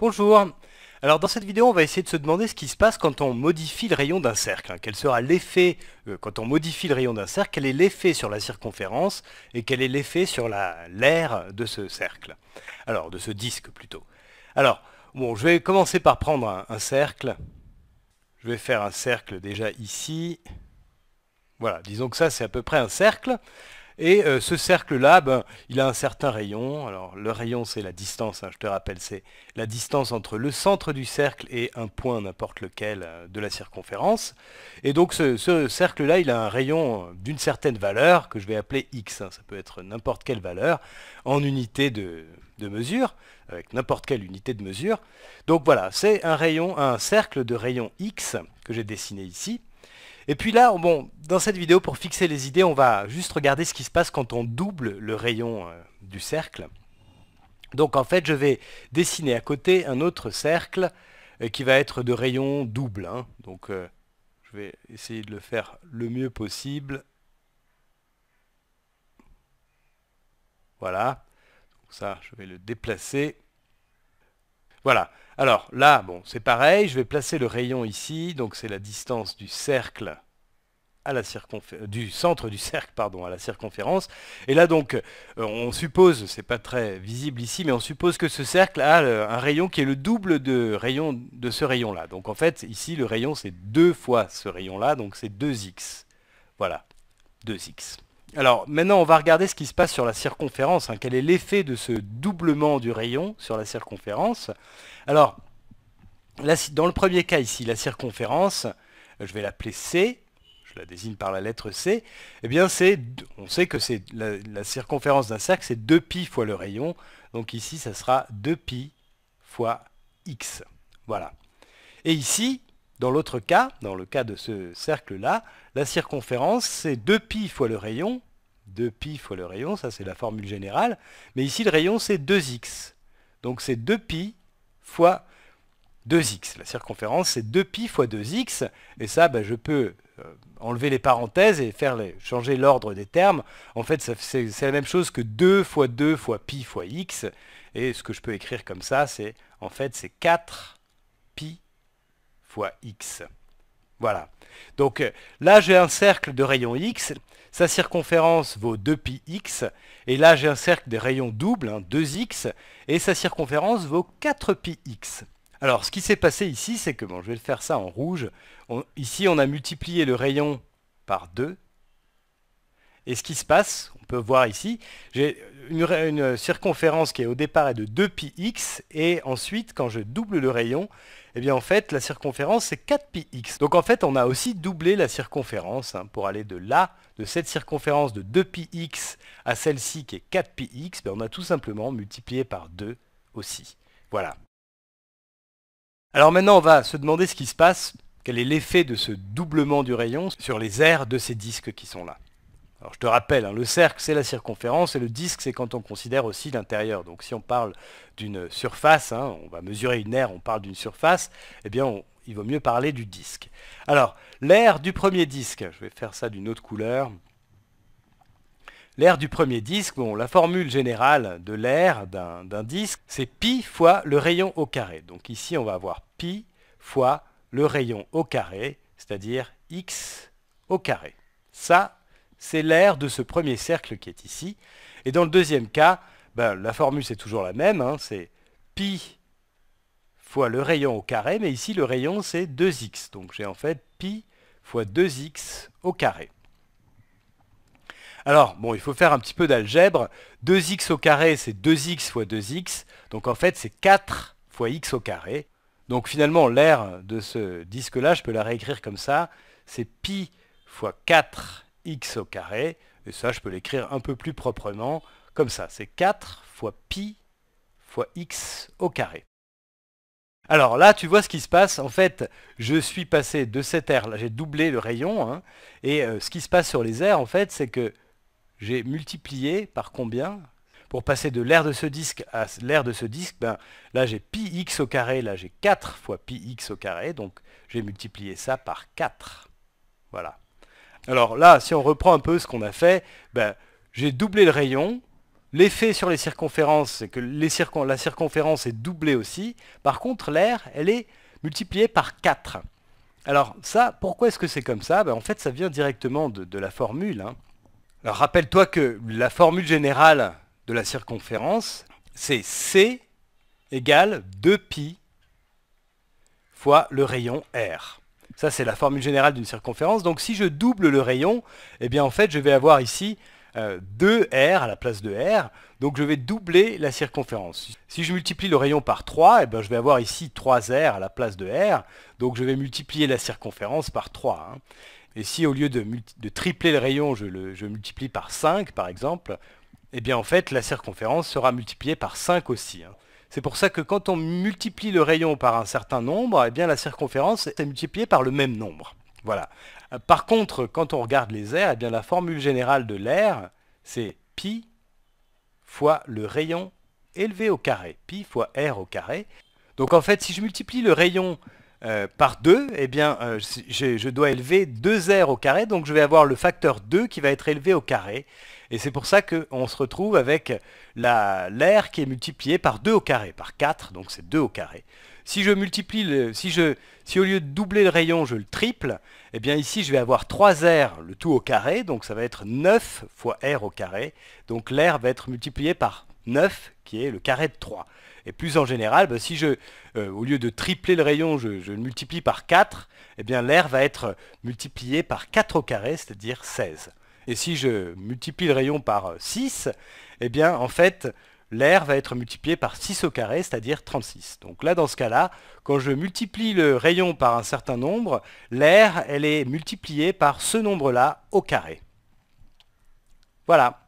Bonjour Alors dans cette vidéo, on va essayer de se demander ce qui se passe quand on modifie le rayon d'un cercle. Hein. Quel sera l'effet, euh, quand on modifie le rayon d'un cercle, quel est l'effet sur la circonférence et quel est l'effet sur l'air de ce cercle Alors, de ce disque plutôt. Alors, bon, je vais commencer par prendre un cercle. Je vais faire un cercle déjà ici. Voilà, disons que ça c'est à peu près un cercle. Et euh, ce cercle-là, ben, il a un certain rayon. Alors le rayon, c'est la distance, hein, je te rappelle, c'est la distance entre le centre du cercle et un point, n'importe lequel, euh, de la circonférence. Et donc ce, cercle-là, il a un rayon euh, d'une certaine valeur, que je vais appeler x, hein. ça peut être n'importe quelle valeur, en unité de, mesure, avec n'importe quelle unité de mesure. Donc voilà, c'est un rayon, un cercle de rayon x que j'ai dessiné ici. Et puis là, bon, dans cette vidéo, pour fixer les idées, on va juste regarder ce qui se passe quand on double le rayon euh, du cercle. Donc en fait, je vais dessiner à côté un autre cercle euh, qui va être de rayon double. Hein. Donc euh, je vais essayer de le faire le mieux possible. Voilà. Donc ça, je vais le déplacer. Voilà. Alors là, bon, c'est pareil, je vais placer le rayon ici, donc c'est la distance du cercle à la euh, du centre du cercle pardon, à la circonférence. Et là donc, euh, on suppose, c'est pas très visible ici, mais on suppose que ce cercle a euh, un rayon qui est le double de, rayon, de ce rayon-là. Donc en fait, ici, le rayon, c'est deux fois ce rayon-là, donc c'est 2x. Voilà, 2x. Alors maintenant on va regarder ce qui se passe sur la circonférence, hein. quel est l'effet de ce doublement du rayon sur la circonférence. Alors dans le premier cas ici, la circonférence, euh, je vais l'appeler C, je la désigne par la lettre C, eh bien c'est, on sait que c'est la, la, circonférence d'un cercle, c'est 2 pi fois le rayon, donc ici ça sera 2 pi fois x. Voilà. Et ici, dans l'autre cas, dans le cas de ce cercle-là, la circonférence, c'est 2π fois le rayon. 2π fois le rayon, ça c'est la formule générale. Mais ici, le rayon, c'est 2x. Donc c'est 2π fois 2x. La circonférence, c'est 2π fois 2x. Et ça, ben, je peux euh, enlever les parenthèses et faire changer l'ordre des termes. En fait, c'est la même chose que 2 fois 2 fois π fois x. Et ce que je peux écrire comme ça, c'est en fait c'est 4 fois x. Voilà. Donc euh, là, j'ai un cercle de rayon x, sa circonférence vaut 2 pi x, et là, j'ai un cercle de rayons doubles, 2x, hein, et sa circonférence vaut 4 pi x. Alors, ce qui s'est passé ici, c'est que, bon, je vais le faire ça en rouge, ici, on a multiplié le rayon par 2, et ce qui se passe, on peut voir ici, j'ai une, circonférence qui est au départ est de 2πx, et ensuite, quand je double le rayon, eh en fait, la circonférence, c'est 4πx. Donc en fait, on a aussi doublé la circonférence, hein, pour aller de là, de cette circonférence de 2πx à celle-ci qui est 4πx, ben, on a tout simplement multiplié par 2 aussi. Voilà. Alors maintenant, on va se demander ce qui se passe, quel est l'effet de ce doublement du rayon sur les aires de ces disques qui sont là. Alors je te rappelle, hein, le cercle c'est la circonférence et le disque c'est quand on considère aussi l'intérieur. Donc si on parle d'une surface, hein, on va mesurer une aire, on parle d'une surface, eh bien il vaut mieux parler du disque. Alors l'aire du premier disque, je vais faire ça d'une autre couleur. L'aire du premier disque, bon, la formule générale de l'aire d'un disque, c'est pi fois le rayon au carré. Donc ici, on va avoir pi fois le rayon au carré, c'est-à-dire x au carré. Ça, c'est l'air de ce premier cercle qui est ici. Et dans le deuxième cas, ben, la formule c'est toujours la même, hein, c'est pi fois le rayon au carré, mais ici le rayon c'est 2x. Donc j'ai en fait pi fois 2x au carré. Alors, bon, il faut faire un petit peu d'algèbre. 2x au carré, c'est 2x fois 2x. Donc en fait, c'est 4 fois x au carré. Donc finalement, l'aire de ce disque-là, je peux la réécrire comme ça. C'est pi fois 4 x au carré, et ça je peux l'écrire un peu plus proprement, comme ça, c'est 4 fois pi fois x au carré. Alors là, tu vois ce qui se passe. En fait, je suis passé de cette air, là j'ai doublé le rayon, hein, et euh, ce qui se passe sur les airs, en fait, c'est que j'ai multiplié par combien Pour passer de l'air de ce disque à l'air de ce disque, ben, là j'ai pi x au carré, là j'ai 4 fois pi x au carré, donc j'ai multiplié ça par 4. Voilà. Alors là, si on reprend un peu ce qu'on a fait, ben, j'ai doublé le rayon. L'effet sur les circonférences, c'est que la circonférence est doublée aussi. Par contre, l'air, elle est multipliée par 4. Alors ça, pourquoi est-ce que c'est comme ça ben, En fait, ça vient directement de, la formule. Hein. Alors rappelle-toi que la formule générale de la circonférence, c'est C égale 2π fois le rayon R. Ça, c'est la formule générale d'une circonférence. Donc si je double le rayon, eh bien en fait, je vais avoir ici 2R euh, à la place de R. Donc je vais doubler la circonférence. Si je multiplie le rayon par 3, eh je vais avoir ici 3R à la place de R. Donc je vais multiplier la circonférence par 3. Hein. Et si au lieu de, tripler le rayon, je, le, multiplie par 5 par exemple, eh bien en fait la circonférence sera multipliée par 5 aussi. Hein. C'est pour ça que quand on multiplie le rayon par un certain nombre, eh bien la circonférence est multipliée par le même nombre. Voilà. Euh, par contre, quand on regarde les airs, eh bien la formule générale de l'air, c'est pi fois le rayon élevé au carré, pi fois r au carré. Donc en fait, si je multiplie le rayon euh, par 2, eh bien, euh, je, dois élever 2R au carré, donc je vais avoir le facteur 2 qui va être élevé au carré. Et c'est pour ça qu'on se retrouve avec l'air qui est multiplié par 2 au carré, par 4, donc c'est 2 au carré. Si je multiplie, le, si, je, si au lieu de doubler le rayon, je le triple, et eh bien ici je vais avoir 3R, le tout au carré, donc ça va être 9 fois R au carré, donc l'air va être multiplié par 9 qui est le carré de 3. Et plus en général, bah, si je, euh, au lieu de tripler le rayon, je, le multiplie par 4, eh bien l'air va être multiplié par 4 au carré, c'est-à-dire 16. Et si je multiplie le rayon par 6, euh, eh bien en fait, l'air va être multiplié par 6 au carré, c'est-à-dire 36. Donc là, dans ce cas-là, quand je multiplie le rayon par un certain nombre, l'air, elle est multipliée par ce nombre-là au carré. Voilà.